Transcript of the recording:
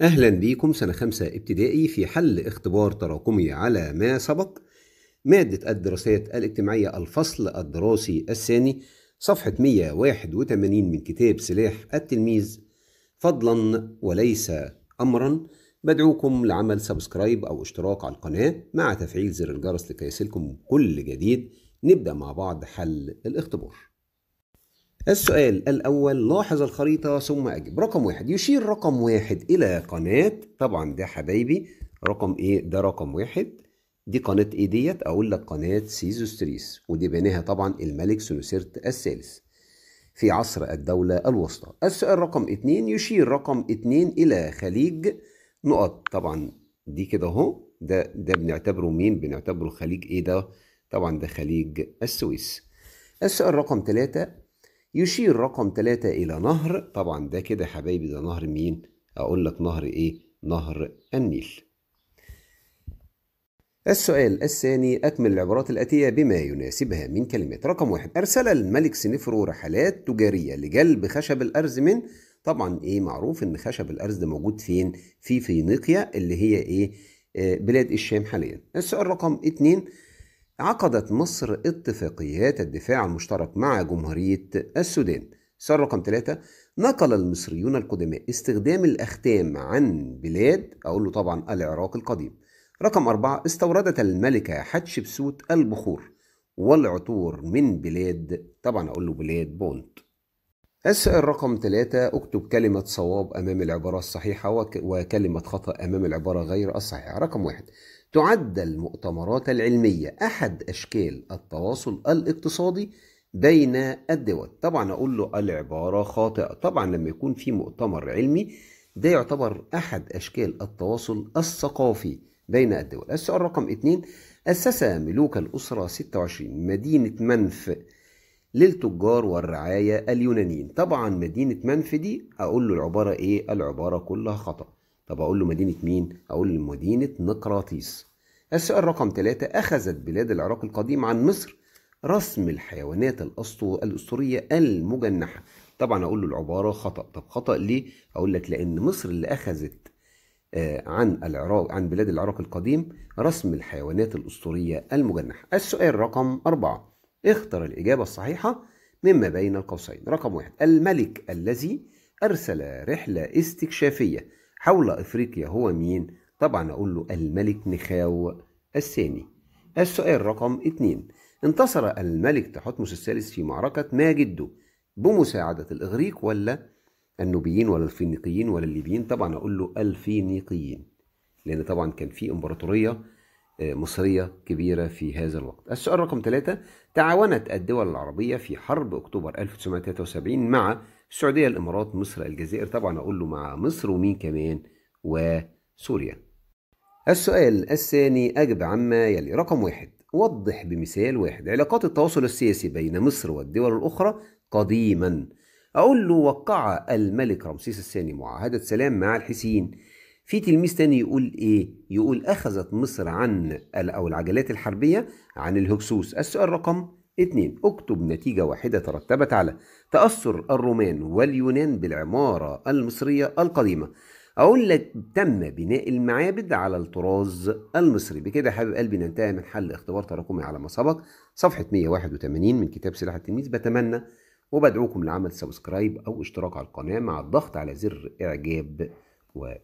أهلا بيكم سنة خمسة ابتدائي في حل اختبار تراكمي على ما سبق مادة الدراسات الاجتماعية الفصل الدراسي الثاني صفحة 181 من كتاب سلاح التلميذ فضلا وليس أمرا بدعوكم لعمل سبسكرايب أو اشتراك على القناة مع تفعيل زر الجرس لكي يصلكم كل جديد نبدأ مع بعض حل الاختبار السؤال الأول لاحظ الخريطة ثم أجب رقم واحد يشير رقم واحد إلى قناة طبعا ده حبايبي رقم إيه ده رقم واحد دي قناة إيه ديت أقول لك قناة سيزوستريس ودي بناها طبعا الملك سنوسرت الثالث في عصر الدولة الوسطى السؤال رقم اتنين يشير رقم اتنين إلى خليج نقط طبعا دي كده أهو ده ده بنعتبره مين بنعتبره خليج إيه ده طبعا ده خليج السويس السؤال رقم ثلاثة يشير رقم ثلاثة إلى نهر طبعا ده كده حبايبي ده نهر مين أقول لك نهر إيه نهر النيل السؤال الثاني أكمل العبارات الآتية بما يناسبها من كلمات رقم واحد أرسل الملك سنفرو رحلات تجارية لجلب خشب الأرز من طبعا إيه معروف إن خشب الأرز ده موجود فين في فينيقيا اللي هي إيه آه، بلاد الشام حاليا السؤال رقم اتنين عقدت مصر اتفاقيات الدفاع المشترك مع جمهورية السودان سؤال رقم ثلاثة نقل المصريون القدماء استخدام الأختام عن بلاد أقول له طبعا العراق القديم رقم أربعة استوردت الملكة حتشبسوت البخور والعطور من بلاد طبعا أقول له بلاد بونت السؤال رقم ثلاثة اكتب كلمة صواب أمام العبارة الصحيحة وكلمة خطأ أمام العبارة غير الصحيحة رقم واحد تعد المؤتمرات العلمية أحد أشكال التواصل الاقتصادي بين الدول طبعا أقول له العبارة خاطئة طبعا لما يكون في مؤتمر علمي ده يعتبر أحد أشكال التواصل الثقافي بين الدول السؤال رقم اثنين أسس ملوك الأسرة 26 مدينة منف للتجار والرعاية اليونانيين طبعا مدينة منف دي أقول له العبارة إيه العبارة كلها خطأ طب أقول له مدينة مين أقول له مدينة نقراطيس السؤال رقم ثلاثة أخذت بلاد العراق القديم عن مصر رسم الحيوانات الأسطورية المجنحة طبعا أقول له العبارة خطأ طب خطأ ليه أقول لك لأن مصر اللي أخذت آه، عن العراق عن بلاد العراق القديم رسم الحيوانات الأسطورية المجنحة السؤال رقم أربعة اختر الإجابة الصحيحة مما بين القوسين رقم واحد الملك الذي أرسل رحلة استكشافية حول أفريقيا هو مين؟ طبعا أقول له الملك نخاو الثاني السؤال رقم اتنين انتصر الملك تحتمس الثالث في معركة ماجدو بمساعدة الإغريق ولا النوبيين ولا الفينيقيين ولا الليبيين طبعا أقول له الفينيقيين لأن طبعا كان في إمبراطورية آه، مصرية كبيرة في هذا الوقت السؤال رقم ثلاثة تعاونت الدول العربية في حرب أكتوبر 1973 مع السعودية الإمارات مصر الجزائر طبعا أقول له مع مصر ومين كمان وسوريا السؤال الثاني أجب عما يلي رقم واحد وضح بمثال واحد علاقات التواصل السياسي بين مصر والدول الأخرى قديما أقول له وقع الملك رمسيس الثاني معاهدة سلام مع الحسين في تلميذ تاني يقول ايه يقول اخذت مصر عن او العجلات الحربيه عن الهكسوس السؤال رقم اتنين اكتب نتيجه واحده ترتبت على تاثر الرومان واليونان بالعماره المصريه القديمه اقول لك تم بناء المعابد على الطراز المصري بكده حبيب قلبي ننتهي من حل اختبار تراكمي على ما سبق صفحه 181 من كتاب سلاح التلميذ بتمنى وبدعوكم لعمل سبسكرايب او اشتراك على القناه مع الضغط على زر اعجاب و